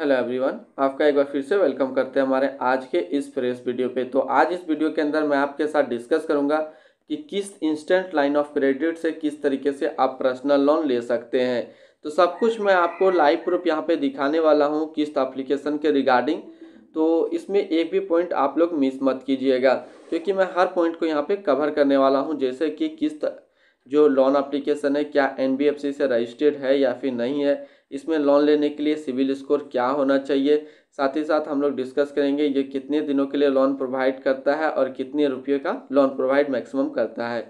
hello everyone आपका एक बार फिर से वेलकम करते हैं हमारे आज के इस फ्रेश वीडियो पे तो आज इस वीडियो के अंदर मैं आपके साथ डिस्कस करूंगा कि किस इंस्टेंट लाइन ऑफ क्रेडिट से किस तरीके से आप पर्सनल लोन ले सकते हैं तो सब कुछ मैं आपको लाइव प्रूफ यहाँ पे दिखाने वाला हूँ किस्त अप्लीकेशन के रिगार्डिंग तो इसमें एक भी पॉइंट आप लोग मिस मत कीजिएगा क्योंकि मैं हर पॉइंट को यहाँ पर कवर करने वाला हूँ जैसे कि किस्त जो लोन अप्लीकेशन है क्या एन से रजिस्टर्ड है या फिर नहीं है इसमें लोन लेने के लिए सिविल स्कोर क्या होना चाहिए साथ ही साथ हम लोग डिस्कस करेंगे ये कितने दिनों के लिए लोन प्रोवाइड करता है और कितने रुपये का लोन प्रोवाइड मैक्सिमम करता है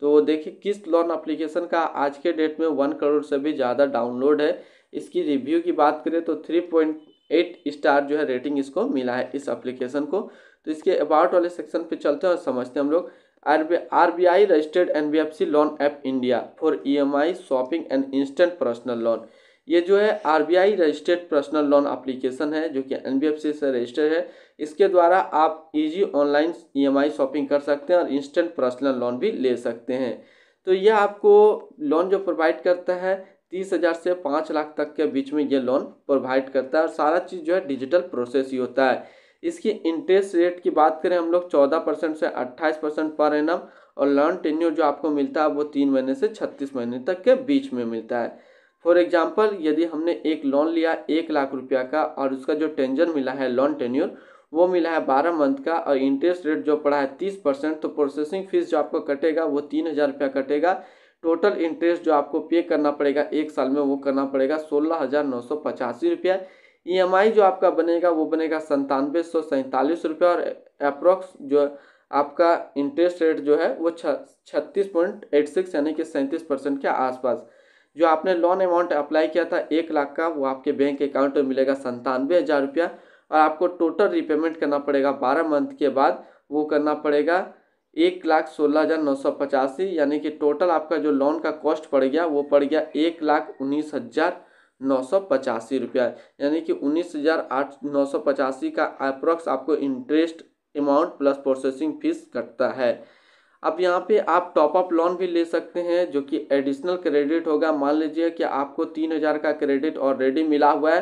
तो देखिए किस लोन अप्लीकेशन का आज के डेट में वन करोड़ से भी ज़्यादा डाउनलोड है इसकी रिव्यू की बात करें तो थ्री पॉइंट एट स्टार जो है रेटिंग इसको मिला है इस एप्लीकेशन को तो इसके अबाउट वाले सेक्शन पे चलते हैं और समझते हैं हम लोग R B I registered N B F C loan app India for E M I shopping and instant personal loan ये जो है RBI registered personal loan application है जो कि एनबीएफसी से रजिस्टर्ड है इसके द्वारा आप इजी ऑनलाइन ईएमआई शॉपिंग कर सकते हैं और इंस्टेंट पर्सनल लोन भी ले सकते हैं तो यह आपको लोन जो प्रोवाइड करता है तीस हज़ार से पाँच लाख तक के बीच में ये लोन प्रोवाइड करता है और सारा चीज़ जो है डिजिटल प्रोसेस ही होता है इसकी इंटरेस्ट रेट की बात करें हम लोग चौदह परसेंट से अट्ठाईस परसेंट पर एनम और लोन टेन्यू जो आपको मिलता है वो तीन महीने से छत्तीस महीने तक के बीच में मिलता है फॉर एग्जाम्पल यदि हमने एक लोन लिया एक लाख रुपया का और उसका जो टेंजर मिला है लोन टेन्यूर वो मिला है बारह मंथ का और इंटरेस्ट रेट जो पड़ा है तीस परसेंट तो प्रोसेसिंग फीस जो आपको कटेगा वो तीन हज़ार रुपया कटेगा टोटल इंटरेस्ट जो आपको पे करना पड़ेगा एक साल में वो करना पड़ेगा सोलह हज़ार नौ सौ पचासी रुपया ई e जो आपका बनेगा वो बनेगा संतानवे सौ सैंतालीस रुपया और अप्रोक्स जो आपका इंटरेस्ट रेट जो है वो छत्तीस पॉइंट एट सिक्स यानी कि सैंतीस परसेंट के आसपास जो आपने लोन अमाउंट अप्लाई किया था एक लाख का वो आपके बैंक अकाउंट में मिलेगा संतानवे हज़ार रुपया और आपको टोटल रिपेमेंट करना पड़ेगा बारह मंथ के बाद वो करना पड़ेगा एक लाख सोलह हज़ार नौ सौ पचासी यानी कि टोटल आपका जो लोन का कॉस्ट पड़ गया वो पड़ गया एक लाख उन्नीस हज़ार नौ सौ पचासी रुपया यानी कि उन्नीस हज़ार आठ नौ सौ पचासी का अप्रॉक्स आपको interest amount plus processing fees कटता है अब यहाँ पे आप टॉपअप लोन भी ले सकते हैं जो कि एडिशनल क्रेडिट होगा मान लीजिए कि आपको तीन हज़ार का क्रेडिट ऑलरेडी मिला हुआ है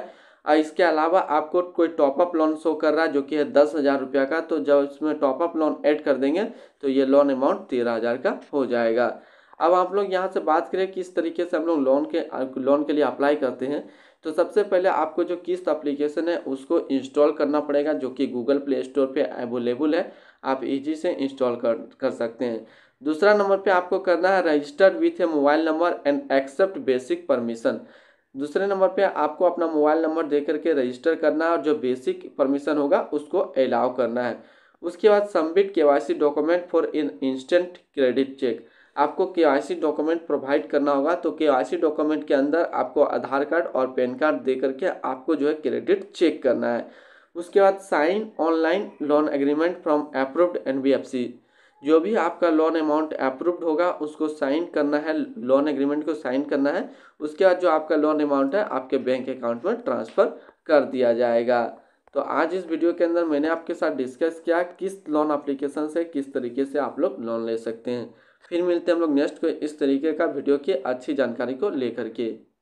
और इसके अलावा आपको कोई टॉपअप लोन शो कर रहा है जो कि है दस हज़ार रुपया का तो जब इसमें टॉपअप लोन ऐड कर देंगे तो ये लोन अमाउंट तेरह हज़ार का हो जाएगा अब आप लोग यहाँ से बात करें किस तरीके से हम लोग लोन के लोन के लिए अप्लाई करते हैं तो सबसे पहले आपको जो किस्त अप्लीकेशन है उसको इंस्टॉल करना पड़ेगा जो कि गूगल प्ले स्टोर पर अवेलेबल है आप इजी से इंस्टॉल कर कर सकते हैं दूसरा नंबर पे आपको करना है registered with a mobile number and accept basic permission दूसरे नंबर पे आपको अपना मोबाइल नंबर दे करके रजिस्टर करना है और जो बेसिक परमिशन होगा उसको अलाउ करना है उसके बाद submit K Y document for in instant credit check आपको के डॉक्यूमेंट प्रोवाइड करना होगा तो के डॉक्यूमेंट के अंदर आपको आधार कार्ड और पैन कार्ड दे करके आपको जो है क्रेडिट चेक करना है उसके बाद sign online loan agreement from approved एन जो भी आपका लोन अमाउंट अप्रूव्ड होगा उसको साइन करना है लोन एग्रीमेंट को साइन करना है उसके बाद जो आपका लोन अमाउंट है आपके बैंक अकाउंट में ट्रांसफ़र कर दिया जाएगा तो आज इस वीडियो के अंदर मैंने आपके साथ डिस्कस किया किस लोन अप्लीकेशन से किस तरीके से आप लोग लोन ले सकते हैं फिर मिलते हैं हम लोग नेक्स्ट को इस तरीके का वीडियो की अच्छी जानकारी को लेकर के